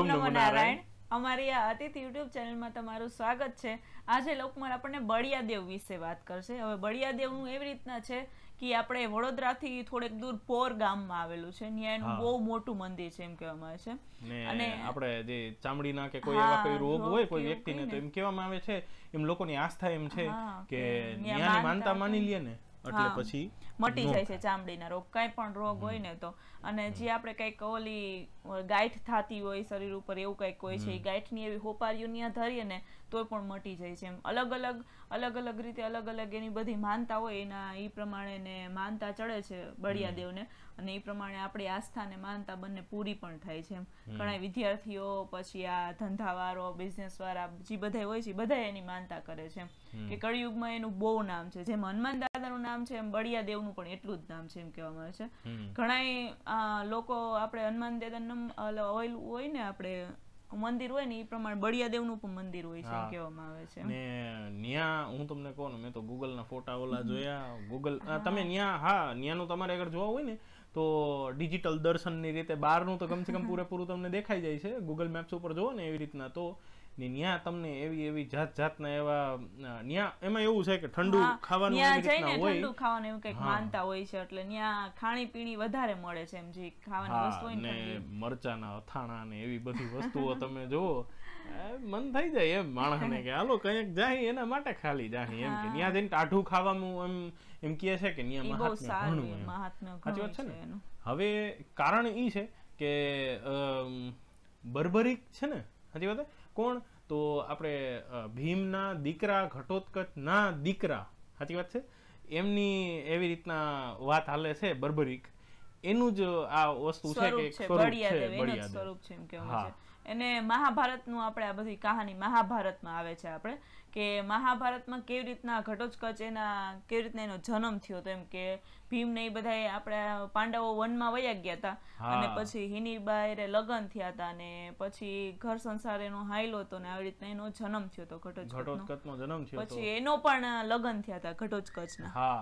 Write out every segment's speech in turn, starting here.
ઓમ નમો નારાયણ અમારી આ અતિથ યુટ્યુબ ચેનલમાં તમારું સ્વાગત છે આજે લોકમાળ આપણને બળિયાદેવ વિશે વાત કરશે હવે બળિયાદેવનું એવી રીતના છે કે આપણે વડોદરાથી થોડેક દૂર પોર ગામમાં આવેલું છે ત્યાંનું બહુ મોટું મંદિર છે એમ કહેવામાં આવે છે અને આપણે જે ચામડીના કે કોઈ એવા કોઈ રોગ હોય કોઈ વ્યક્તિને તો એમ કહેવામાં આવે છે એમ લોકોની આસ્થા એમ છે કે ન્યાની માનતા માની લે ને એટલે પછી મટી જાય છે ચામડીના રોગ કઈ પણ રોગ હોય ને તો અને જે આપણે કઈક ઓલી ગાંઠ થતી હોય શરીર ઉપર એવું કઈક હોય છે ગાંઠની એવી હોપારીઓની ધરીએ ને તો પણ મટી જાય છે એમ અલગ અલગ અલગ અલગ રીતે અલગ અલગ એની બધી માનતા હોય એના એ પ્રમાણે ને માનતા ચડે છે બળિયાદેવને અને એ પ્રમાણે આપણી આસ્થા ને માનતા બંને પૂરી પણ થાય છે એમ ઘણા વિદ્યાર્થીઓ પછી આ ધંધાવાળો બિઝનેસવાળા જે બધા હોય છે બધા એની માનતા કરે છે કે કળિયુગમાં એનું બહુ નામ છે જેમ હનુમાન દાદાનું નામ છે એમ બળિયાદેવનું પણ એટલું જ નામ છે એમ કહેવામાં આવે છે ઘણા લોકો આપણે હનુમાન દાદાનું હોય ને આપણે મંદિર હોય ને એ પ્રમાણે બળિયાદેવનું પણ મંદિર હોય છે કહેવામાં આવે છે ને ન્યા હું તમને કહું ને મેં તો ગૂગલના ફોટા ઓલા જોયા ગૂગલ તમે ન્યા હા ન્યાનું તમારે આગળ જોવા હોય ને તો ડિજિટલ દર્શનની રીતે બહારનું તો કમસે કમ પૂરેપૂરું તમને દેખાઈ જાય છે ગૂગલ મેપ્સ ઉપર જોવો ને એવી રીતના તો ને ત્યાં તમને એવી એવી જાત જાતના એવા ત્યાં એમાં એવું છે કે ઠંડુ ખાવાનું ત્યાં જઈને ઠંડુ ખાવાનું એવું કંઈક માનતા હોય છે એટલે ત્યાં ખાણી પીણી વધારે મળે છે એમ જે ખાવાની વસ્તુ હોય ને મરચાના અથાણા ને એવી બધી વસ્તુઓ તમે જુઓ મન થઈ જાય એમ માણસને કે હાલો કંઈક જાય એના માટે ખાલી જાહી એમ કે ત્યાં જઈને ટાઢું ખાવાનું એમ એમ કહે છે કે ત્યાં મહાત્મ્ય ઘણું છે ને હવે કારણ એ છે કે બર્બરિક છે ને હાજી વાત કોણ તો આપણે ભીમના દીકરા ઘટોત્કચના દીકરા સાચી વાત છે એમની એવી રીતના વાત હાલે છે બર્બરીક એનું જ આ વસ્તુ છે કે સ્વરૂપ છે બળિયાદેવ સ્વરૂપ છે એમ કહેવાય છે એને મહાભારતનું આપણે આ બધી કહાની મહાભારતમાં આવે છે આપણે કે મહાભારતમાં કેવી રીતના ઘટોત્કચ એના કેવી રીતના એનો જન્મ થયો તો એમ કે ભીમ ને એ બધા આપણા પાંડવો વનમાં વયા ગયા હતા અને પછી હિનીબાઈ લગ્ન થયા હતા અને પછી ઘર સંસાર એનો હાયલો હતો ને આવી રીતના એનો જન્મ થયો હતો ઘટોત્કચનો જન્મ થયો પછી એનો પણ લગ્ન થયા હતા ઘટોત્કચના હા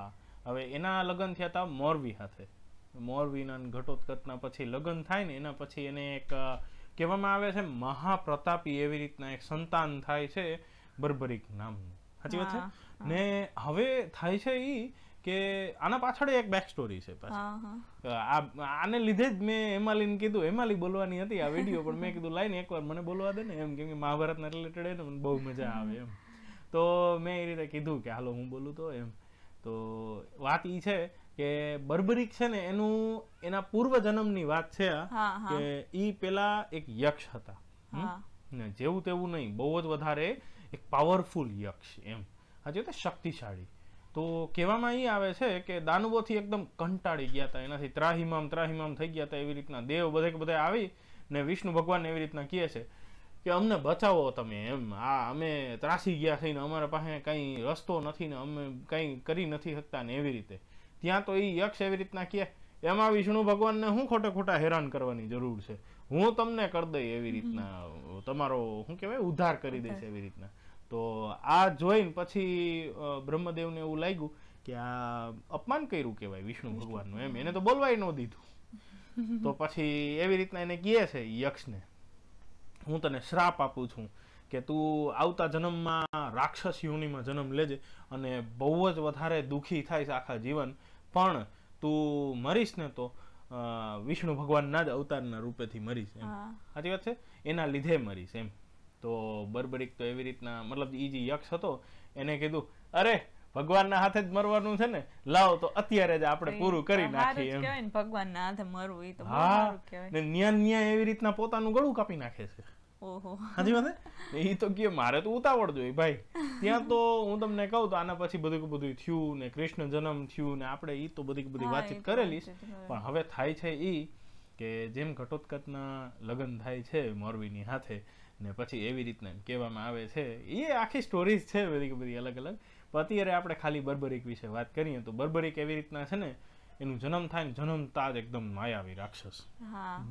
હવે એના લગ્ન થયા હતા મોરવી સાથે મોરવીના ના પછી લગ્ન થાય ને એના પછી એને એક કહેવામાં આવે છે મહાપ્રતાપી એવી રીતના એક સંતાન થાય છે બર્બરિક નામનું સાચી વાત છે ને હવે થાય છે એ કે આના પાછળ એક બેક સ્ટોરી છે આને લીધે જ મેં એમાલીને કીધું એમાલી બોલવાની હતી આ વિડીયો પણ મેં કીધું લાઈને એકવાર મને બોલવા દે ને એમ કેમ કે મહાભારતના રિલેટેડ ને બહુ મજા આવે એમ તો મેં એ રીતે કીધું કે હાલો હું બોલું તો એમ તો વાત એ છે કે બર્બરિક છે ને એનું એના પૂર્વ પૂર્વજન્મની વાત છે કે ઈ પેલા એક યક્ષ હતા જેવું તેવું નહીં બહુ જ વધારે એક પાવરફુલ યક્ષ એમ હજી તે શક્તિશાળી તો કહેવામાં એ આવે છે કે દાનુબોથી એકદમ કંટાળી ગયા હતા એનાથી ત્રાહિમામ ત્રાહિમામ થઈ ગયા હતા એવી રીતના દેવ બધે બધા આવી ને વિષ્ણુ ભગવાન એવી રીતના કહે છે કે અમને બચાવો તમે એમ આ અમે ત્રાસી ગયા થઈને અમારા પાસે કંઈ રસ્તો નથી ને અમે કંઈ કરી નથી શકતા ને એવી રીતે ત્યાં તો એ યક્ષ એવી રીતના કહે એમાં વિષ્ણુ ભગવાનને હું ખોટે ખોટા હેરાન કરવાની જરૂર છે હું તમને કરી દઈ એવી રીતના તમારો શું કહેવાય ઉદ્ધાર કરી દઈશ એવી રીતના તો આ જોઈને પછી બ્રહ્મદેવને એવું લાગ્યું કે આ અપમાન કર્યું કહેવાય વિષ્ણુ ભગવાનનું એમ એને તો બોલવાય ન દીધું તો પછી એવી રીતના એને કહે છે યક્ષને હું તને શ્રાપ આપું છું કે તું આવતા જન્મમાં રાક્ષસ યોનિમાં જન્મ લેજે અને બહુ જ વધારે દુઃખી થાય છે આખા જીવન પણ તું મરીશ ને તો વિષ્ણુ ભગવાનના જ અવતારના રૂપેથી મરીશ એમ સાચી વાત છે એના લીધે મરીશ એમ તો બર્બરિક તો એવી રીતના મતલબ એ જે યક્ષ હતો એને કીધું અરે ભગવાનના હાથે જ મરવાનું છે ને લાવો તો અત્યારે જ આપણે પૂરું કરી નાખીએ એમ ભગવાનના હાથે મરવું એ તો હા ને ન્યા ન્યા એવી રીતના પોતાનું ગળું કાપી નાખે છે સાચી વાત એ તો કે મારે તો ઉતાવળ જોઈએ ભાઈ ત્યાં તો હું તમને કહું તો આના પછી બધું બધું થયું ને કૃષ્ણ જન્મ થયું ને આપણે એ તો બધી બધી વાતચીત કરેલી પણ હવે થાય છે એ કે જેમ ઘટોત્કચના લગ્ન થાય છે મોરબીની સાથે ને પછી એવી રીતના એમ કહેવામાં આવે છે એ આખી સ્ટોરીઝ છે બધી બધી અલગ અલગ પણ અત્યારે આપણે ખાલી બર્બરીક વિશે વાત કરીએ તો બર્બરિક એવી રીતના છે ને એનું જન્મ થાય ને જન્મતા જ એકદમ માયાવી રાક્ષસ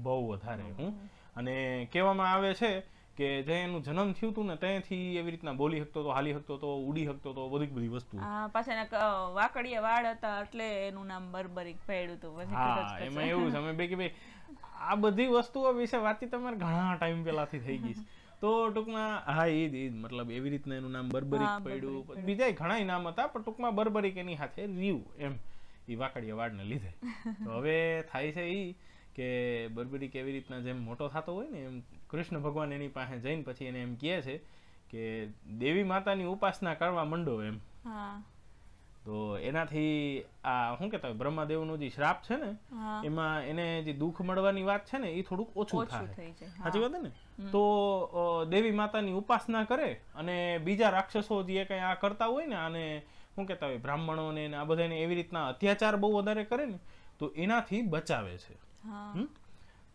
બહુ વધારે હું અને કહેવામાં આવે છે કે જે એનું જન્મ થયું હતું ને ત્યાંથી એવી રીતના બોલી શકતો હતો હાલી શકતો હતો ઉડી શકતો હતો બધી બધી વસ્તુ પાછા વાકડીએ વાળ હતા એટલે એનું નામ બર્બરિક પડ્યું હતું હા એમાં એવું છે અમે બે કે ભાઈ આ બધી વસ્તુઓ વિશે વાતચીત તમારે ઘણા ટાઈમ પહેલાથી થઈ ગઈ તો ટૂંકમાં હા એ જ મતલબ એવી રીતના એનું નામ બર્બરિક પડ્યું બીજા ઘણા નામ હતા પણ ટૂંકમાં બર્બરિક એની સાથે રીવ એમ એ વાકડીએ વાળને લીધે તો હવે થાય છે એ કે બર્બરી કેવી રીતના જેમ મોટો થતો હોય ને એમ કૃષ્ણ ભગવાન એની પાસે જઈને પછી એને એમ કહે છે કે દેવી માતાની ઉપાસના કરવા મંડો એમ તો એનાથી આ શું કેતા હોય બ્રહ્માદેવનો જે શ્રાપ છે ને એમાં એને જે દુઃખ મળવાની વાત છે ને એ થોડુંક ઓછું થાય સાચી વાત ને તો દેવી માતાની ઉપાસના કરે અને બીજા રાક્ષસો જે કંઈ આ કરતા હોય ને આને શું કહેતા હોય બ્રાહ્મણોને આ બધાને એવી રીતના અત્યાચાર બહુ વધારે કરે ને તો એનાથી બચાવે છે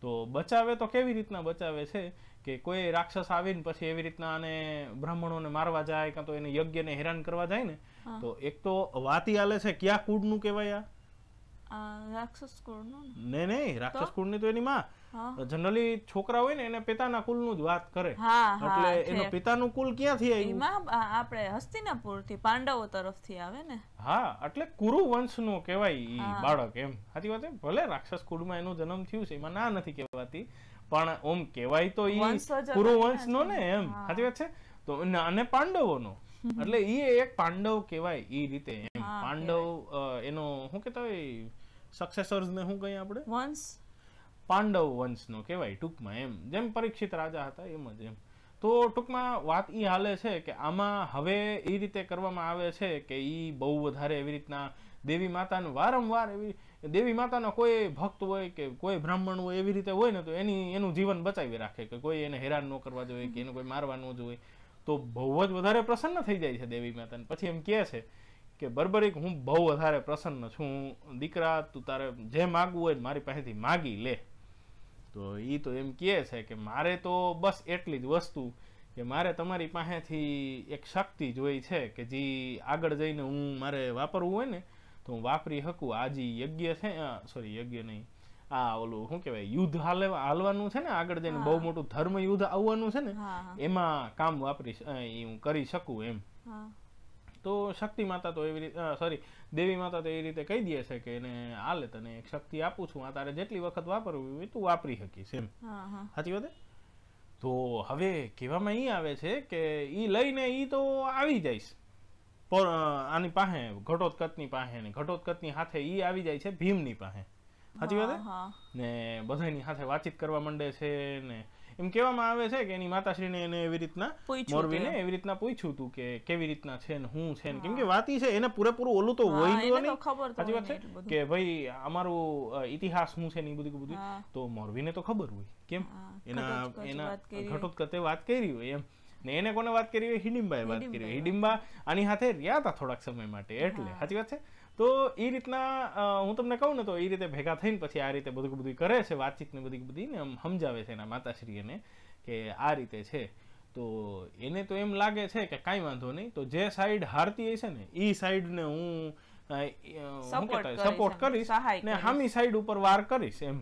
તો બચાવે તો કેવી રીતના બચાવે છે કે કોઈ રાક્ષસ આવીને પછી એવી રીતના આને બ્રાહ્મણોને મારવા જાય કાં તો એને યજ્ઞને હેરાન કરવા જાય ને તો એક તો વાતી આલે છે ક્યાં કુળનું કહેવાય આ રાક્ષસ કુળનું ને નહીં રાક્ષસ કુળની તો એની માં જનરલી છોકરા હોય ને એને પિતાના કુલનું જ વાત કરે એટલે એનો પિતાનું કુલ ક્યાંથી આવ્યું એમાં આપણે હસ્તિનાપુરથી પાંડવો તરફથી આવે ને હા એટલે કુરુ વંશનો કહેવાય બાળક એમ સાચી વાત ભલે રાક્ષસ કુળમાં એનો જન્મ થયું છે એમાં ના નથી કહેવાતી પણ ઓમ કેવાય તો ઈ કુરુ નો ને એમ સાચી વાત છે તો અને નો એટલે ઈ એક પાંડવ કેવાય ઈ રીતે એમ પાંડવ એનો શું કેતા હોય સક્સેસર્સ ને શું કહીએ આપણે વંશ પાંડવ વંશનો કહેવાય ટૂંકમાં એમ જેમ પરીક્ષિત રાજા હતા એમ જ એમ તો ટૂંકમાં વાત એ હાલે છે કે આમાં હવે એ રીતે કરવામાં આવે છે કે એ બહુ વધારે એવી રીતના દેવી માતાનું વારંવાર એવી દેવી માતાનો કોઈ ભક્ત હોય કે કોઈ બ્રાહ્મણ હોય એવી રીતે હોય ને તો એની એનું જીવન બચાવી રાખે કે કોઈ એને હેરાન ન કરવા જોઈએ કે એને કોઈ મારવા ન જોઈએ તો બહુ જ વધારે પ્રસન્ન થઈ જાય છે દેવી માતાને પછી એમ કહે છે કે બર્બરિક હું બહુ વધારે પ્રસન્ન છું દીકરા તું તારે જે માગવું હોય મારી પાસેથી માગી લે તો એ તો એમ કહે છે કે મારે તો બસ એટલી જ વસ્તુ કે મારે તમારી પાસેથી એક શક્તિ જોઈ છે કે જે આગળ જઈને હું મારે વાપરવું હોય ને તો હું વાપરી શકું આ જે યજ્ઞ છે સોરી યજ્ઞ નહીં આ ઓલું શું કહેવાય યુદ્ધ હાલે હાલવાનું છે ને આગળ જઈને બહુ મોટું ધર્મ યુદ્ધ આવવાનું છે ને એમાં કામ વાપરી હું કરી શકું એમ તો શક્તિ માતા તો એવી રીતે સોરી દેવી માતા તો એવી રીતે કહી દે છે કે એને હાલે તને એક શક્તિ આપું છું આ તારે જેટલી વખત વાપરવી હોય તું વાપરી શકીશ એમ સાચી વાત તો હવે કહેવામાં એ આવે છે કે એ લઈને એ તો આવી જાય આની પાસે ઘટોત્કચની પાસે ને ઘટોત્કચની હાથે એ આવી જાય છે ભીમની પાસે સાચી વાત ને બધાની સાથે વાતચીત કરવા માંડે છે ને એમ કહેવામાં આવે છે કે એની માતાશ્રીને એને એવી રીતના મોરબીને એવી રીતના પૂછ્યું હતું કે કેવી રીતના છે ને હું છે કેમ કે વાત છે એને પૂરેપૂરું ઓલું તો હોય નહીં સાચી વાત છે કે ભાઈ અમારું ઇતિહાસ શું છે ને એ બધું બધું તો મોરબીને તો ખબર હોય કેમ એના એના ઘટોત્કતે વાત કરી હોય એમ ને એને કોને વાત કરી હોય હિડિમ્બાએ વાત કરી હોય હિડિંબા આની સાથે રહ્યા હતા થોડાક સમય માટે એટલે સાચી વાત છે તો એ રીતના હું તમને કહું ને તો એ રીતે ભેગા થઈને પછી આ રીતે બધું બધું કરે છે વાતચીતને બધી બધી ને સમજાવે છે એના માતાશ્રીને કે આ રીતે છે તો એને તો એમ લાગે છે કે કાંઈ વાંધો નહીં તો જે સાઈડ હારતી હશે ને એ સાઈડને હું સપોર્ટ કરીશ ને હામી સાઈડ ઉપર વાર કરીશ એમ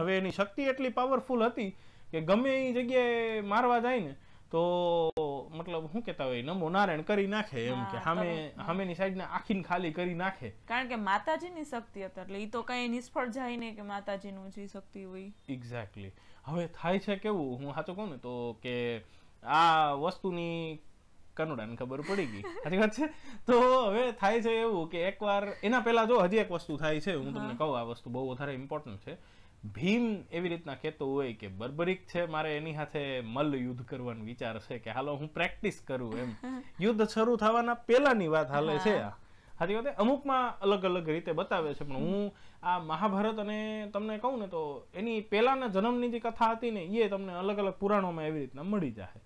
હવે એની શક્તિ એટલી પાવરફુલ હતી કે ગમે એ જગ્યાએ મારવા જાય ને તો મતલબ શું કેતા હોય નમો નારાયણ કરી નાખે એમ કે સામે સામેની સાઈડને આખીને ખાલી કરી નાખે કારણ કે માતાજીની શક્તિ હતી એટલે એ તો કઈ નિષ્ફળ જાય ને કે માતાજીનું જે શક્તિ હોય એક્ઝેક્ટલી હવે થાય છે કેવું હું સાચું કહું ને તો કે આ વસ્તુની કનોડાને ખબર પડી ગઈ સાચી વાત છે તો હવે થાય છે એવું કે એકવાર એના પહેલા જો હજી એક વસ્તુ થાય છે હું તમને કહું આ વસ્તુ બહુ વધારે ઇમ્પોર્ટન્ટ છે ભીમ એવી રીતના કહેતો હોય કે બર્બરિક છે મારે એની સાથે મલ્લ યુદ્ધ કરવાનો વિચાર છે કે હાલો હું પ્રેક્ટિસ કરું એમ યુદ્ધ શરૂ થવાના પહેલાની વાત હાલે છે આ સાચી વાત અમુકમાં અલગ અલગ રીતે બતાવે છે પણ હું આ મહાભારત અને તમને કહું ને તો એની પહેલાના જન્મની જે કથા હતી ને એ તમને અલગ અલગ પુરાણોમાં એવી રીતના મળી જાય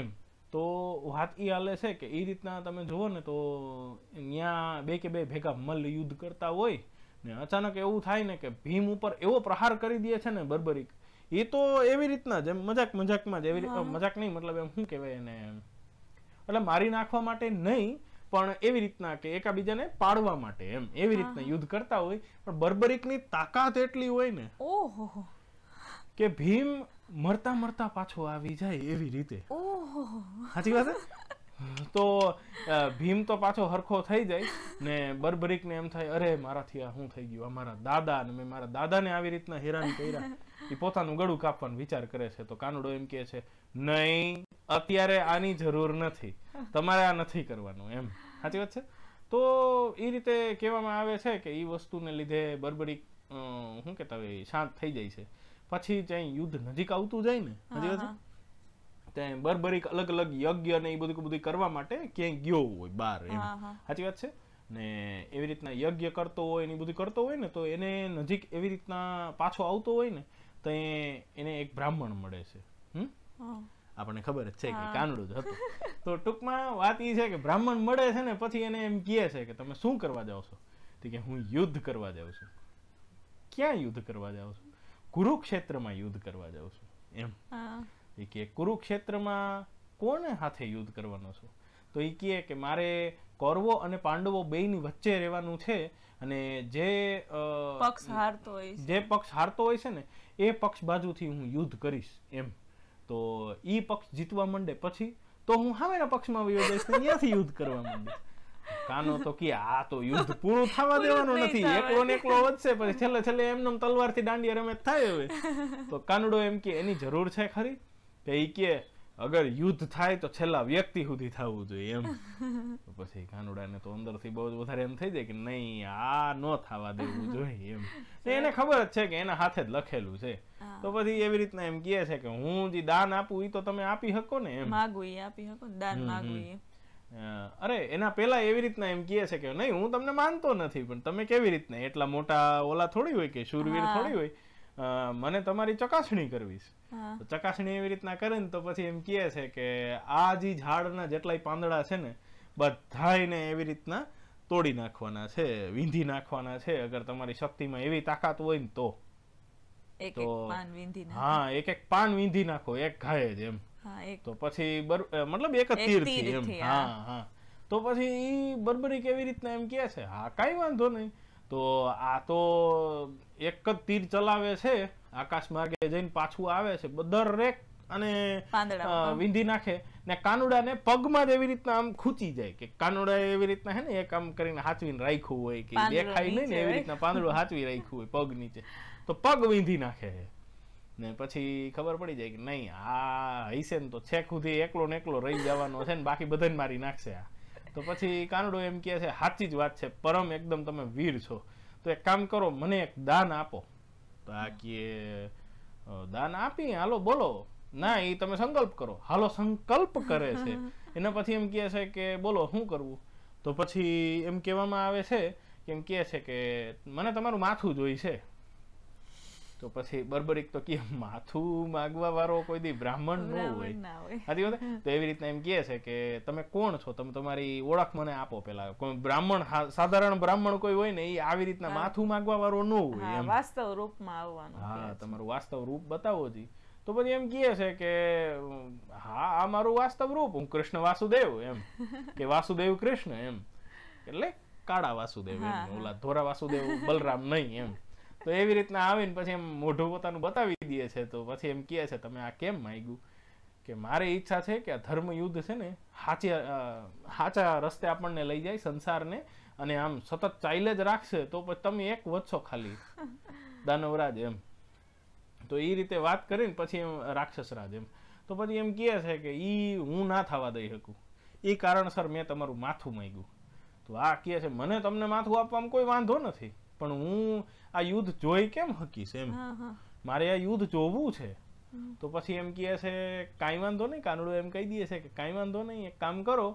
એમ તો વાત એ હાલે છે કે એ રીતના તમે જુઓ ને તો ત્યાં બે કે બે ભેગા મલ યુદ્ધ કરતા હોય ને અચાનક એવું થાય ને કે ભીમ ઉપર એવો પ્રહાર કરી દે છે ને બર્બરીક એ તો એવી રીતના જેમ મજાક મજાકમાં જ એવી મજાક નહીં મતલબ એમ શું કહેવાય એને એટલે મારી નાખવા માટે નહીં પણ એવી રીતના કે એકાબીજાને પાડવા માટે એમ એવી રીતના યુદ્ધ કરતા હોય પણ બર્બરિકની તાકાત એટલી હોય ને ઓહો કે ભીમ મરતા મરતા પાછો આવી જાય એવી રીતે ઓહો સાચી વાત તો ભીમ તો પાછો હરખો થઈ જાય ને બર્બરિકને એમ થાય અરે મારાથી આ શું થઈ ગયું અમારા દાદા ને મેં મારા દાદાને આવી રીતના હેરાન કર્યા એ પોતાનું ગળું કાપવાનો વિચાર કરે છે તો કાનુડો એમ કહે છે નહીં અત્યારે આની જરૂર નથી તમારે આ નથી કરવાનું એમ સાચી વાત છે તો એ રીતે કહેવામાં આવે છે કે એ વસ્તુને લીધે બર્બરીક શું કહેતા હોય શાંત થઈ જાય છે પછી જ્યાં યુદ્ધ નજીક આવતું જાય ને નજીક ત્યાં બર્બરીક અલગ અલગ યજ્ઞ ને એ બધું બધું કરવા માટે ક્યાંય ગયો હોય બહાર એમ સાચી વાત છે ને એવી રીતના યજ્ઞ કરતો હોય ને બધું કરતો હોય ને તો એને નજીક એવી રીતના પાછો આવતો હોય ને તો એને એક બ્રાહ્મણ મળે છે આપણને ખબર જ છે કે કાનડું જ હતું તો ટૂંકમાં વાત એ છે કે બ્રાહ્મણ મળે છે ને પછી એને એમ કહે છે કે તમે શું કરવા જાવ છો તો કે હું યુદ્ધ કરવા જાઉં છું ક્યાં યુદ્ધ કરવા જાઉં છું કુરુક્ષેત્રમાં યુદ્ધ કરવા જાઉં છું એમ એ કુરુક્ષેત્રમાં કોને હાથે યુદ્ધ કરવાનો છું તો એ કહે કે મારે કૌરવો અને પાંડવો બેયની વચ્ચે રહેવાનું છે અને જે પક્ષ હારતો હોય જે પક્ષ હારતો હોય છે ને એ પક્ષ બાજુથી હું યુદ્ધ કરીશ એમ તો એ પક્ષ જીતવા માંડે પછી તો હું હામેના પક્ષમાં વયો જઈશ ત્યાંથી યુદ્ધ કરવા માંડીશ કાનો તો કે આ તો યુદ્ધ પૂરું થવા દેવાનું નથી એકલો ને એકલો વધશે પછી છેલ્લે છેલ્લે એમનો તલવારથી દાંડિયા રમે થાય હવે તો કાનુડો એમ કે એની જરૂર છે ખરી તે કે અગર યુદ્ધ થાય તો છેલ્લા વ્યક્તિ સુધી થવું જોઈએ એમ પછી કાનુડાને તો અંદરથી બહુ વધારે એમ થઈ જાય કે નહીં આ ન થવા દેવું જોઈએ એમ એને ખબર જ છે કે એના હાથે જ લખેલું છે તો પછી એવી રીતના એમ કહે છે કે હું જે દાન આપું એ તો તમે આપી શકો ને એમ માગું આપી શકો દાન માગું એ અરે એના પહેલા એવી રીતના એમ કહે છે કે નહીં હું તમને માનતો નથી પણ તમે કેવી રીતના એટલા મોટા ઓલા થોડી હોય કે શૂરવીર થોડી હોય મને તમારી ચકાસણી કરવી છે ચકાસણી એવી રીતના કરે ને તો પછી એમ કહે છે કે આ જે ઝાડના જેટલાય પાંદડા છે ને બધાયને એવી રીતના તોડી નાખવાના છે વિંધી નાખવાના છે અગર તમારી શક્તિમાં એવી તાકાત હોય ને તો હા એક એક પાન વિંધી નાખો એક ઘાય જ એમ તો પછી મતલબ એક જ તીરથી એમ હા હા તો પછી ઈ બર્બરી કેવી રીતના એમ કે છે હા કાંઈ વાંધો નહીં તો આ તો એક જ તીર ચલાવે છે આકાશ માર્ગે જઈને પાછું આવે છે દરેક અને વિંધી નાખે ને કાનુડાને પગમાં જ એવી રીતના આમ ખૂચી જાય કે કાનુડા એવી રીતના હે ને એક આમ કરીને હાચવીને રાખ્યું હોય કે દેખાય નહીં ને એવી રીતના પાંદડું હાચવી રાખ્યું હોય પગ નીચે તો પગ વિંધી નાખે છે ને પછી ખબર પડી જાય કે નહીં આ હૈસે ને તો છેક સુધી એકલો ને એકલો રહી જવાનો છે ને બાકી બધાને મારી નાખશે આ તો પછી કાનડો એમ કહે છે સાચી જ વાત છે પરમ એકદમ તમે વીર છો તો એક કામ કરો મને એક દાન આપો તો આ કે દાન આપી હાલો બોલો ના એ તમે સંકલ્પ કરો હાલો સંકલ્પ કરે છે એના પછી એમ કહે છે કે બોલો શું કરવું તો પછી એમ કહેવામાં આવે છે એમ કહે છે કે મને તમારું માથું જોઈ છે તો પછી બર્બરિક તો કે માથું માગવા વાળો કોઈ દી બ્રાહ્મણ ન હોય સાચી વાત તો એવી રીતના એમ કહે છે કે તમે કોણ છો તમે તમારી ઓળખ મને આપો પેલા કોઈ બ્રાહ્મણ સાધારણ બ્રાહ્મણ કોઈ હોય ને એ આવી રીતના માથું માગવા વાળો ન હોય વાસ્તવ રૂપમાં આવવાનું હા તમારું વાસ્તવ રૂપ બતાવો જી તો પછી એમ કહે છે કે હા આ મારું વાસ્તવ રૂપ હું કૃષ્ણ વાસુદેવ એમ કે વાસુદેવ કૃષ્ણ એમ એટલે કાળા વાસુદેવ એમ ઓલા ધોરા વાસુદેવ બલરામ નહીં એમ તો એવી રીતના આવીને પછી એમ મોઢું પોતાનું બતાવી દે છે તો પછી એમ કહે છે તમે આ કેમ માગ્યું કે મારે ઈચ્છા છે કે આ ધર્મ યુદ્ધ છે ને હાચી સાચા રસ્તે આપણને લઈ જાય સંસારને અને આમ સતત ચાઇલે જ રાખશે તો પછી તમે એક વધશો ખાલી દાનવરાજ એમ તો એ રીતે વાત કરીને પછી એમ રાક્ષસરાજ એમ તો પછી એમ કહે છે કે એ હું ના થવા દઈ શકું એ કારણસર મેં તમારું માથું માગ્યું તો આ કહે છે મને તમને માથું આપવામાં કોઈ વાંધો નથી પણ હું આ યુદ્ધ જોઈ કેમ હકીશ એમ મારે આ યુદ્ધ જોવું છે તો પછી એમ કહે છે કાંઈ વાંધો નહીં કાનડું એમ કહી દે છે કે કાંઈ વાંધો નહીં એક કામ કરો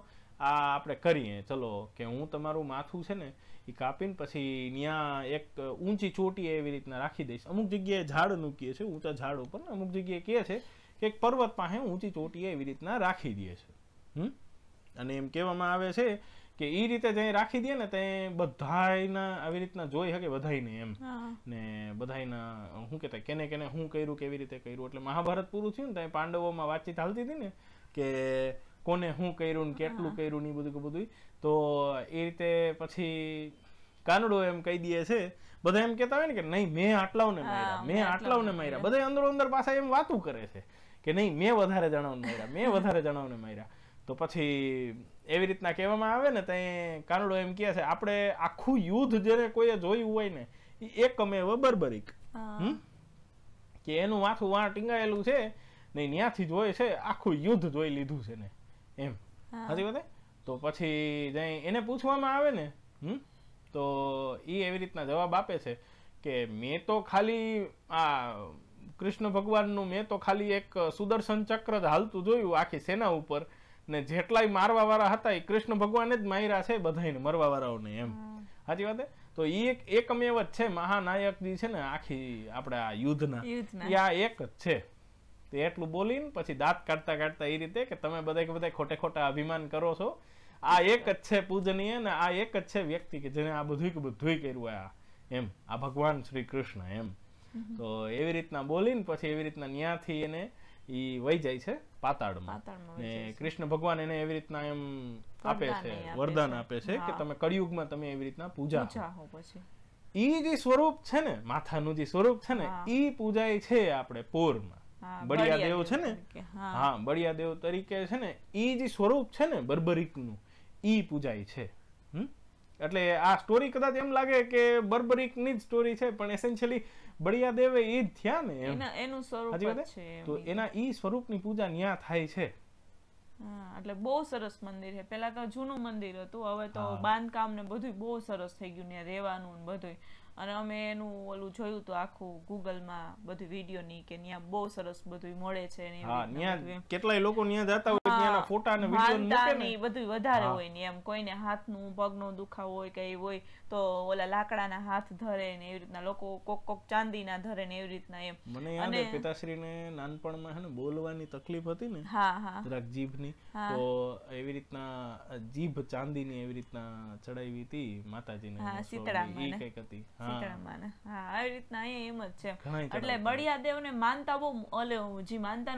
આ આપણે કરીએ ચલો કે હું તમારું માથું છે ને એ કાપીને પછી ત્યાં એક ઊંચી ચોટી એવી રીતના રાખી દઈશ અમુક જગ્યાએ ઝાડ મૂકીએ છે ઊંચા ઝાડ ઉપર ને અમુક જગ્યાએ કહે છે કે એક પર્વત પાસે ઊંચી ચોટી એવી રીતના રાખી દે છે હમ અને એમ કહેવામાં આવે છે કે એ રીતે જ્યાં રાખી દે ને ત્યાં બધાયના આવી રીતના જોઈ શકે ને એમ ને બધાયના શું કેતા કેને કેને શું કર્યું કેવી રીતે કર્યું એટલે મહાભારત પૂરું થયું ને ત્યાં પાંડવોમાં વાતચીત હાલતી હતી ને કે કોને શું કર્યું ને કેટલું કર્યું ને એ બધું બધું તો એ રીતે પછી કાનડો એમ કહી દે છે બધા એમ કેતા હોય ને કે નહીં મેં આટલાઓને માર્યા મેં આટલાઓને માર્યા બધા અંદરો અંદર પાછા એમ વાતું કરે છે કે નહીં મેં વધારે જણાવને માર્યા મેં વધારે જણાવને માર્યા તો પછી એવી રીતના કહેવામાં આવે ને ત્યાં કાનડો એમ કહે છે આપણે આખું યુદ્ધ જેને કોઈએ જોયું હોય ને એ એકમેવ બર્બરિક કે એનું માથું વાં ટીંગાયેલું છે ને ત્યાંથી જોઈ છે આખું યુદ્ધ જોઈ લીધું છે ને એમ સાચી વાત તો પછી જઈ એને પૂછવામાં આવે ને હમ તો એ એવી રીતના જવાબ આપે છે કે મેં તો ખાલી આ કૃષ્ણ ભગવાનનું મેં તો ખાલી એક સુદર્શન ચક્ર જ હાલતું જોયું આખી સેના ઉપર ને જેટલાય મારવાવાળા હતા એ કૃષ્ણ ભગવાને જ માર્યા છે બધાને મરવાવાળાઓને એમ સાચી વાત તો એ એક એકમેવ જ છે મહાનાયક જે છે ને આખી આપણે આ યુદ્ધના એ આ એક જ છે તે એટલું બોલીને પછી દાંત કાઢતા કાઢતા એ રીતે કે તમે બધા બધા ખોટે ખોટા અભિમાન કરો છો આ એક જ છે પૂજનીય ને આ એક જ છે વ્યક્તિ કે જેને આ બધું કે બધું કર્યું આ એમ આ ભગવાન શ્રી કૃષ્ણ એમ તો એવી રીતના બોલીને પછી એવી રીતના ન્યાથી એને એ વહી જાય છે પાતાળમાં કૃષ્ણ ભગવાન એને એવી રીતના એમ આપે છે વરદાન આપે છે કે તમે કળિયુગમાં તમે એવી રીતના પૂજા ઈ જે સ્વરૂપ છે ને માથાનું જે સ્વરૂપ છે ને ઈ પૂજાય છે આપણે પોરમાં બળિયા દેવ છે ને હા બળિયા દેવ તરીકે છે ને ઈ જે સ્વરૂપ છે ને બર્બરિકનું ઈ પૂજાય છે હમ એટલે આ સ્ટોરી કદાચ એમ લાગે કે બર્બરિકની જ સ્ટોરી છે પણ એસેન્શિયલી બળિયા દેવે એ જ થયા એના એનું સ્વરૂપ છે તો એના ઈ સ્વરૂપ ની પૂજા ન્યા થાય છે એટલે બહુ સરસ મંદિર છે પેલા તો જૂનું મંદિર હતું હવે તો બાંધકામ ને બધું બહુ સરસ થઈ ગયું ને રહેવાનું ને બધું અને અમે એનું ઓલું જોયું તો આખું ગૂગલમાં બધું વિડીયો ની કે ન્યા બહુ સરસ બધું મળે છે ને કેટલાય લોકો ન્યા જતા હોય ત્યાંના ફોટા અને વિડીયો મૂકે બધું વધારે હોય ને એમ કોઈને હાથનું પગનો દુખાવો હોય કે હોય તો ઓલા લાકડાના હાથ ધરે ને એવી રીતના લોકો કોક કોક ચાંદી ના ધરે ને એવી રીતના એમ મને યાદ છે પિતાશ્રીને નાનપણમાં હે ને બોલવાની તકલીફ હતી ને હા હા જરાક જીભની તો એવી રીતના જીભ ચાંદી ની એવી રીતના ચડાવી હતી માતાજીને હા શીતળા એ કઈક હતી હા સીતારામાના માનતા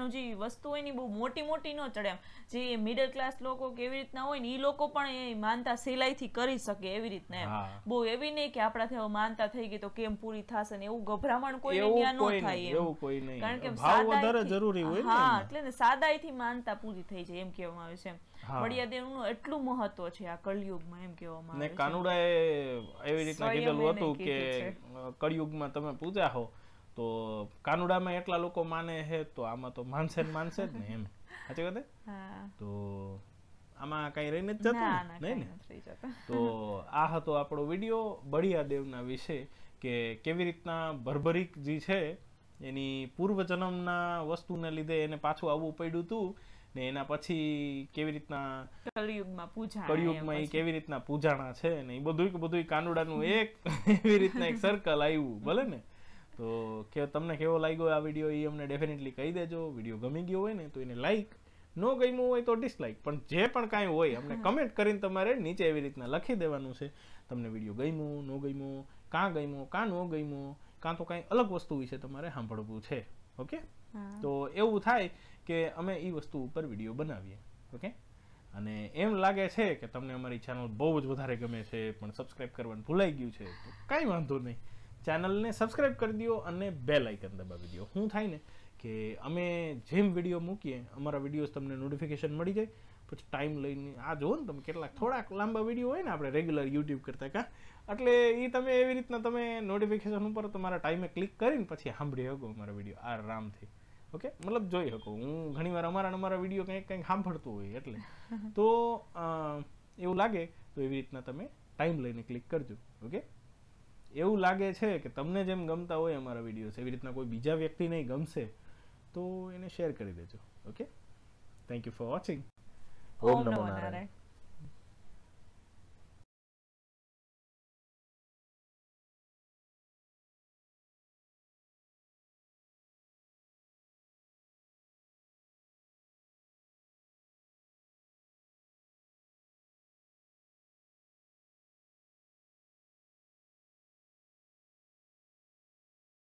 એ લોકો પણ એ માનતા સિલાઈથી કરી શકે એવી રીતના એમ બહુ એવી નહીં કે આપણાથી હવે માનતા થઈ ગઈ તો કેમ પૂરી થશે ને એવું ગભરામણ કોઈ ત્યાં ન થાય એવું કારણ કે સાદાઈ જરૂરી હા એટલે ને સાદાઈથી માનતા પૂરી થઈ જાય એમ કેવામાં આવે છે વડિયાદેવનું એટલું મહત્વ છે આ કળિયુગમાં એમ કહેવામાં આવે છે કાનુડાએ એવી રીતના કીધેલું હતું કે કળિયુગમાં તમે પૂજા હો તો કાનુડામાં એટલા લોકો માને છે તો આમાં તો માનશે ને જ ને એમ સાચી વાત તો આમાં કઈ રહી નથી જતું નહીં ને તો આ હતો આપણો વિડીયો બળિયાદેવના વિશે કે કેવી રીતના ભરભરીક જે છે એની પૂર્વજન્મના વસ્તુને લીધે એને પાછું આવવું પડ્યું હતું ને એના પછી કેવી રીતના કળિયુગમાં પૂજા કળિયુગમાં એ કેવી રીતના પૂજાણા છે ને એ બધું બધું કાનુડાનું એક એવી રીતના એક સર્કલ આવ્યું ભલે ને તો કે તમને કેવો લાગ્યો આ વિડીયો એ અમને ડેફિનેટલી કહી દેજો વિડીયો ગમી ગયો હોય ને તો એને લાઈક નો ગમ્યું હોય તો ડિસલાઇક પણ જે પણ કાંઈ હોય અમને કમેન્ટ કરીને તમારે નીચે એવી રીતના લખી દેવાનું છે તમને વિડીયો ગમ્યો નો ગમ્યો કાં ગમ્યો કાં નો ગમ્યો કાં તો કાંઈ અલગ વસ્તુ વિશે તમારે સાંભળવું છે ઓકે તો એવું થાય કે અમે એ વસ્તુ ઉપર વિડીયો બનાવીએ ઓકે અને એમ લાગે છે કે તમને અમારી ચેનલ બહુ જ વધારે ગમે છે પણ સબસ્ક્રાઇબ કરવાનું ભૂલાઈ ગયું છે તો કાંઈ વાંધો નહીં ચેનલને સબસ્ક્રાઇબ કરી દો અને બે લાઇકન દબાવી દો શું થાય ને કે અમે જેમ વિડીયો મૂકીએ અમારા વિડીયોઝ તમને નોટિફિકેશન મળી જાય પછી ટાઈમ લઈને આ જુઓ ને તમે કેટલાક થોડાક લાંબા વિડીયો હોય ને આપણે રેગ્યુલર યુટ્યુબ કરતાં કાં એટલે એ તમે એવી રીતના તમે નોટિફિકેશન ઉપર તમારા ટાઈમે ક્લિક કરીને પછી સાંભળી શકો અમારા વિડીયો આરામથી ઓકે મતલબ જોઈ શકો હું ઘણીવાર અમારા અમારા વિડીયો કંઈક કંઈક સાંભળતું હોય એટલે તો એવું લાગે તો એવી રીતના તમે ટાઈમ લઈને ક્લિક કરજો ઓકે એવું લાગે છે કે તમને જેમ ગમતા હોય અમારા વિડીયોઝ એવી રીતના કોઈ બીજા વ્યક્તિ નહીં ગમશે તો એને શેર કરી દેજો okay thank you for watching ઓમ નમો નારાયણ